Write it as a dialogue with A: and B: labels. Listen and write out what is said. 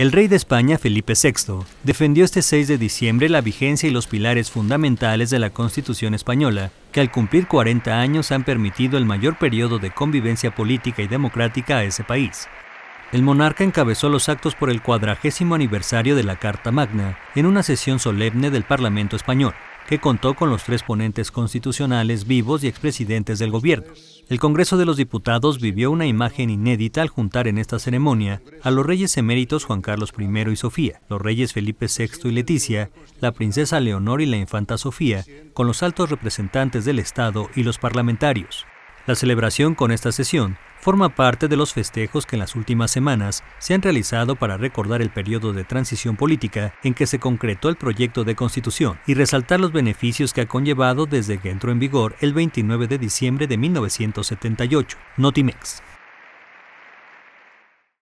A: El rey de España, Felipe VI, defendió este 6 de diciembre la vigencia y los pilares fundamentales de la Constitución española, que al cumplir 40 años han permitido el mayor periodo de convivencia política y democrática a ese país. El monarca encabezó los actos por el cuadragésimo aniversario de la Carta Magna en una sesión solemne del Parlamento español que contó con los tres ponentes constitucionales vivos y expresidentes del gobierno. El Congreso de los Diputados vivió una imagen inédita al juntar en esta ceremonia a los reyes eméritos Juan Carlos I y Sofía, los reyes Felipe VI y Leticia, la princesa Leonor y la infanta Sofía, con los altos representantes del Estado y los parlamentarios. La celebración con esta sesión forma parte de los festejos que en las últimas semanas se han realizado para recordar el periodo de transición política en que se concretó el proyecto de constitución y resaltar los beneficios que ha conllevado desde que entró en vigor el 29 de diciembre de 1978. Notimex.